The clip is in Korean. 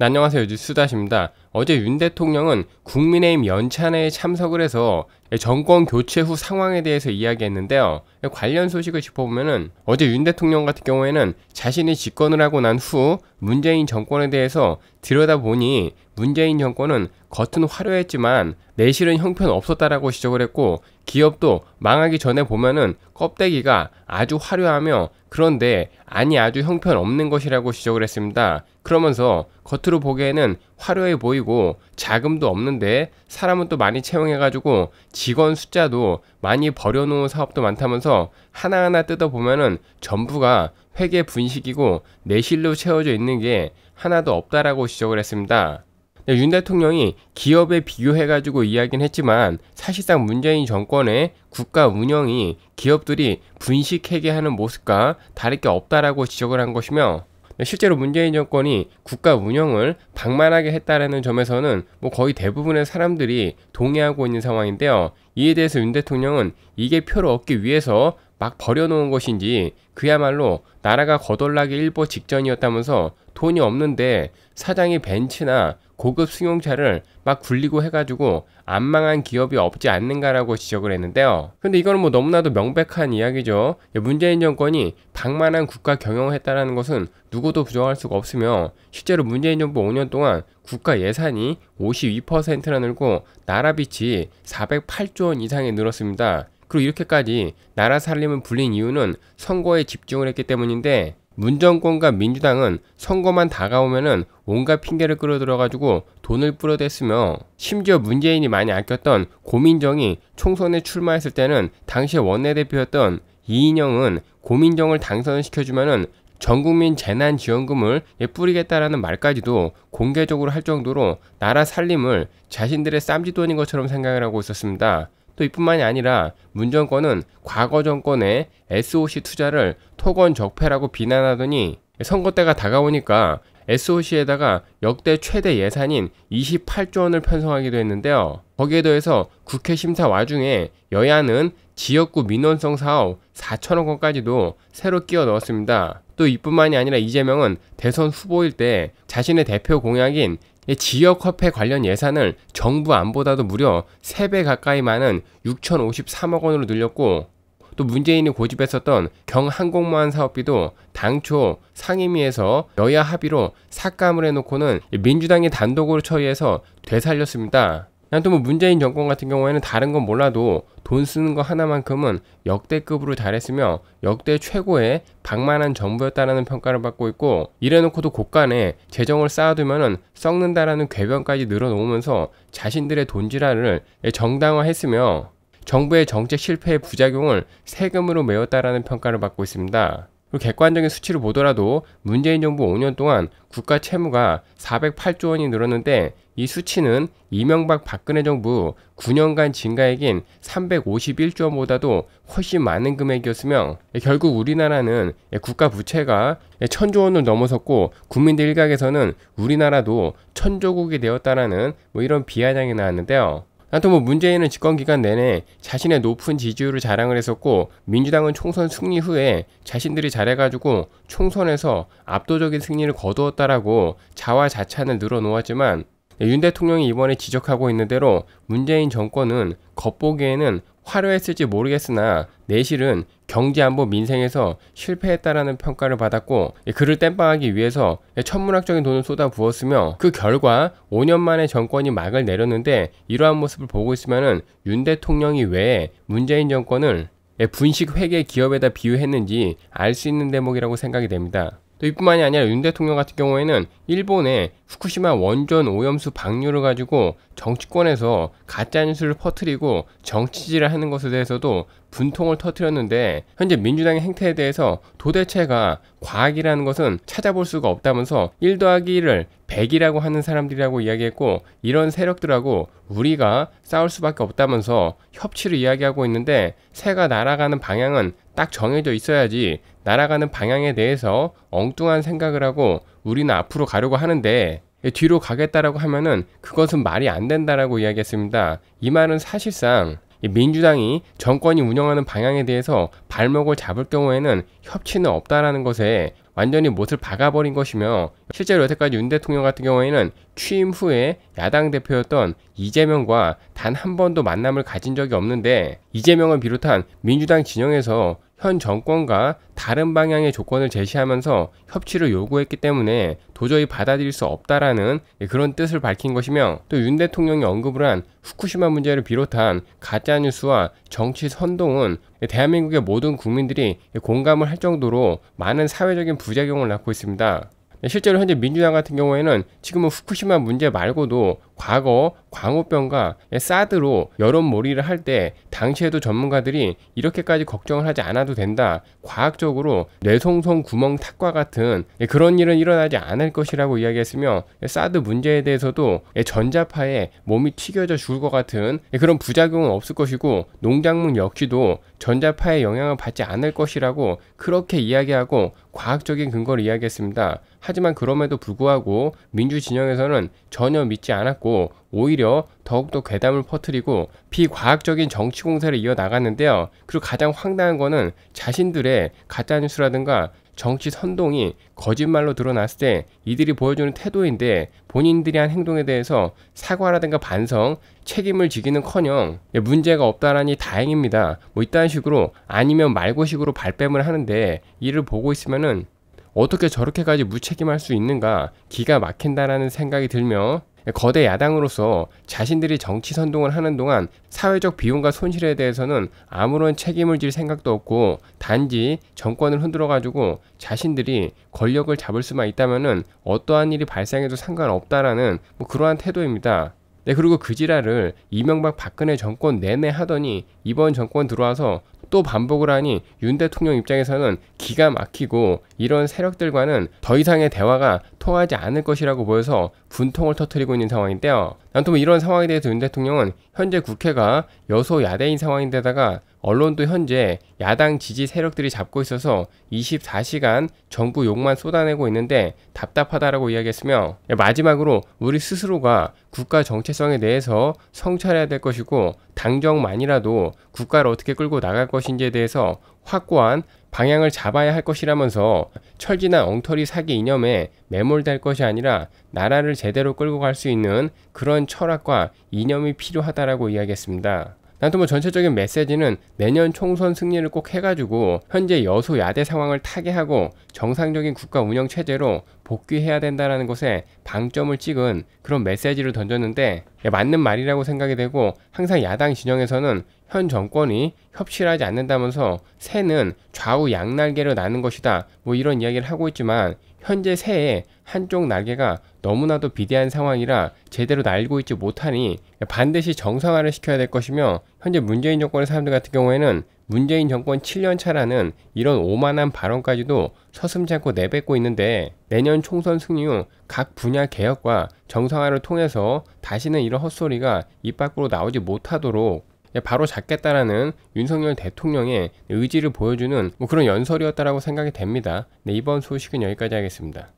네, 안녕하세요. 뉴스다시입니다. 어제 윤 대통령은 국민의힘 연찬회에 참석을 해서 정권 교체 후 상황에 대해서 이야기했는데요. 관련 소식을 짚어보면은 어제 윤 대통령 같은 경우에는 자신이 집권을 하고 난 후 문재인 정권에 대해서 들여다보니 문재인 정권은 겉은 화려했지만 내실은 형편없었다라고 지적을 했고 기업도 망하기 전에 보면은 껍데기가 아주 화려하며 그런데 아니 아주 형편없는 것이라고 지적을 했습니다. 그러면서 겉으로 보기에는 화려해 보이고 자금도 없는데 사람은 또 많이 채용해가지고 직원 숫자도 많이 버려놓은 사업도 많다면서 하나하나 뜯어보면은 전부가 회계 분식이고 내실로 채워져 있는 게 하나도 없다라고 지적을 했습니다. 네, 윤 대통령이 기업에 비교해가지고 이야기는 했지만 사실상 문재인 정권의 국가 운영이 기업들이 분식회계하는 모습과 다를 게 없다라고 지적을 한 것이며 실제로 문재인 정권이 국가 운영을 방만하게 했다라는 점에서는 뭐 거의 대부분의 사람들이 동의하고 있는 상황인데요. 이에 대해서 윤 대통령은 이게 표를 얻기 위해서 막 버려놓은 것인지 그야말로 나라가 거덜나기 일보 직전이었다면서 돈이 없는데 사장이 벤츠나 고급 승용차를 막 굴리고 해가지고 안 망한 기업이 없지 않는가라고 지적을 했는데요. 근데 이거는 뭐 너무나도 명백한 이야기죠. 문재인 정권이 방만한 국가 경영을 했다는 것은 누구도 부정할 수가 없으며 실제로 문재인 정부 5년 동안 국가 예산이 52%나 늘고 나라 빚이 408조 원 이상이 늘었습니다. 그리고 이렇게까지 나라 살림을 불린 이유는 선거에 집중을 했기 때문인데 문정권과 민주당은 선거만 다가오면은 온갖 핑계를 끌어들여가지고 돈을 뿌려댔으며 심지어 문재인이 많이 아꼈던 고민정이 총선에 출마했을 때는 당시 원내대표였던 이인영은 고민정을 당선 시켜주면은 전국민 재난지원금을 예, 뿌리겠다라는 말까지도 공개적으로 할 정도로 나라 살림을 자신들의 쌈짓돈인 것처럼 생각을 하고 있었습니다. 또 이뿐만이 아니라 문 정권은 과거 정권의 SOC 투자를 토건 적폐라고 비난하더니 선거 때가 다가오니까 SOC에다가 역대 최대 예산인 28조 원을 편성하기도 했는데요. 거기에 더해서 국회 심사 와중에 여야는 지역구 민원성 사업 4천억 원까지도 새로 끼워 넣었습니다. 또 이뿐만이 아니라 이재명은 대선 후보일 때 자신의 대표 공약인 지역 화폐 관련 예산을 정부 안보다도 무려 3배 가까이 많은 6,053억 원으로 늘렸고 또 문재인이 고집했었던 경항공모함 사업비도 당초 상임위에서 여야 합의로 삭감을 해놓고는 민주당이 단독으로 처리해서 되살렸습니다. 난또뭐 문재인 정권 같은 경우에는 다른 건 몰라도 돈 쓰는 거 하나만큼은 역대급으로 잘했으며 역대 최고의 방만한 정부였다라는 평가를 받고 있고 이래놓고도 곳간에 재정을 쌓아두면은 썩는다라는 궤변까지 늘어놓으면서 자신들의 돈질환을 정당화했으며 정부의 정책 실패의 부작용을 세금으로 메웠다라는 평가를 받고 있습니다. 그 객관적인 수치를 보더라도 문재인 정부 5년 동안 국가 채무가 408조 원이 늘었는데 이 수치는 이명박 박근혜 정부 9년간 증가액인 351조 원보다도 훨씬 많은 금액이었으며 결국 우리나라는 국가 부채가 천조 원을 넘어섰고 국민들 일각에서는 우리나라도 천조국이 되었다라는 뭐 이런 비아냥이 나왔는데요. 하여튼 뭐 문재인은 집권 기간 내내 자신의 높은 지지율을 자랑을 했었고 민주당은 총선 승리 후에 자신들이 잘해가지고 총선에서 압도적인 승리를 거두었다라고 자화자찬을 늘어놓았지만 네, 윤 대통령이 이번에 지적하고 있는 대로 문재인 정권은 겉보기에는 화려했을지 모르겠으나 내실은 경제 안보 민생에서 실패했다라는 평가를 받았고 예, 그를 땜빵하기 위해서 예, 천문학적인 돈을 쏟아 부었으며 그 결과 5년 만에 정권이 막을 내렸는데 이러한 모습을 보고 있으면 윤 대통령이 왜 문재인 정권을 예, 분식 회계 기업에다 비유했는지 알 수 있는 대목이라고 생각이 됩니다. 또 이뿐만이 아니라 윤 대통령 같은 경우에는 일본의 후쿠시마 원전 오염수 방류를 가지고 정치권에서 가짜뉴스를 퍼뜨리고 정치질을 하는 것에 대해서도 분통을 터뜨렸는데 현재 민주당의 행태에 대해서 도대체가 과학이라는 것은 찾아볼 수가 없다면서 1 더하기 1을 100이라고 하는 사람들이라고 이야기했고 이런 세력들하고 우리가 싸울 수밖에 없다면서 협치를 이야기하고 있는데 새가 날아가는 방향은 딱 정해져 있어야지 날아가는 방향에 대해서 엉뚱한 생각을 하고 우리는 앞으로 가려고 하는데 뒤로 가겠다라고 하면은 그것은 말이 안 된다라고 이야기했습니다. 이 말은 사실상 민주당이 정권이 운영하는 방향에 대해서 발목을 잡을 경우에는 협치는 없다라는 것에 완전히 못을 박아버린 것이며 실제로 여태까지 윤 대통령 같은 경우에는 취임 후에 야당 대표였던 이재명과 단 한 번도 만남을 가진 적이 없는데 이재명을 비롯한 민주당 진영에서 현 정권과 다른 방향의 조건을 제시하면서 협치를 요구했기 때문에 도저히 받아들일 수 없다라는 예, 그런 뜻을 밝힌 것이며 또 윤 대통령이 언급을 한 후쿠시마 문제를 비롯한 가짜뉴스와 정치 선동은 예, 대한민국의 모든 국민들이 예, 공감을 할 정도로 많은 사회적인 부작용을 낳고 있습니다. 실제로 현재 민주당 같은 경우에는 지금은 후쿠시마 문제 말고도 과거 광우병과 사드로 여론몰이를 할 때 당시에도 전문가들이 이렇게까지 걱정을 하지 않아도 된다. 과학적으로 뇌송송 구멍 탁과 같은 예, 그런 일은 일어나지 않을 것이라고 이야기했으며 예, 사드 문제에 대해서도 예, 전자파에 몸이 튀겨져 죽을 것 같은 그런 부작용은 없을 것이고 농작물 역시도 전자파의 영향을 받지 않을 것이라고 그렇게 이야기하고 과학적인 근거를 이야기했습니다. 하지만 그럼에도 불구하고 민주 진영에서는 전혀 믿지 않았고 오히려 더욱더 괴담을 퍼뜨리고 비과학적인 정치 공세를 이어 나갔는데요. 그리고 가장 황당한 것은 자신들의 가짜뉴스라든가 정치 선동이 거짓말로 드러났을 때 이들이 보여주는 태도인데 본인들이 한 행동에 대해서 사과라든가 반성, 책임을 지기는커녕 예, 문제가 없다라니 다행입니다. 뭐 이딴 식으로 아니면 말고식으로 발뺌을 하는데 이를 보고 있으면은 어떻게 저렇게까지 무책임할 수 있는가 기가 막힌다라는 생각이 들며 거대 야당으로서 자신들이 정치 선동을 하는 동안 사회적 비용과 손실에 대해서는 아무런 책임을 질 생각도 없고 단지 정권을 흔들어 가지고 자신들이 권력을 잡을 수만 있다면은 어떠한 일이 발생해도 상관없다라는 뭐 그러한 태도입니다. 네, 그리고 그 지랄을 이명박 박근혜 정권 내내 하더니 이번 정권 들어와서 또 반복을 하니 윤 대통령 입장에서는 기가 막히고 이런 세력들과는 더 이상의 대화가 통하지 않을 것이라고 보여서 분통을 터뜨리고 있는 상황인데요. 난또 이런 상황에 대해서 윤 대통령은 현재 국회가 여소야대인 상황인데다가 언론도 현재 야당 지지 세력들이 잡고 있어서 24시간 정부 욕만 쏟아내고 있는데 답답하다라고 이야기했으며 예, 마지막으로 우리 스스로가 국가 정체성에 대해서 성찰해야 될 것이고 당정만이라도 국가를 어떻게 끌고 나갈 것인지에 대해서 확고한 방향을 잡아야 할 것이라면서 철진나 엉터리 사기 이념에 매몰될 것이 아니라 나라를 제대로 끌고 갈 수 있는 그런 철학과 이념이 필요하다라고 이야기했습니다. 아무튼 뭐 전체적인 메시지는 내년 총선 승리를 꼭 해가지고 현재 여소 야대 상황을 타개하고 정상적인 국가 운영 체제로 복귀해야 된다라는 것에 방점을 찍은 그런 메시지를 던졌는데 맞는 말이라고 생각이 되고 항상 야당 진영에서는 현 정권이 협실하지 않는다면서 새는 좌우 양날개로 나는 것이다 뭐 이런 이야기를 하고 있지만 현재 새해 한쪽 날개가 너무나도 비대한 상황이라 제대로 날고 있지 못하니 반드시 정상화를 시켜야 될 것이며 현재 문재인 정권의 사람들 같은 경우에는 문재인 정권 7년차라는 이런 오만한 발언까지도 서슴지 않고 내뱉고 있는데 내년 총선 승리 후 각 분야 개혁과 정상화를 통해서 다시는 이런 헛소리가 입 밖으로 나오지 못하도록 바로 잡겠다라는 윤석열 대통령의 의지를 보여주는 뭐 그런 연설이었다라고 생각이 됩니다. 네, 이번 소식은 여기까지 하겠습니다.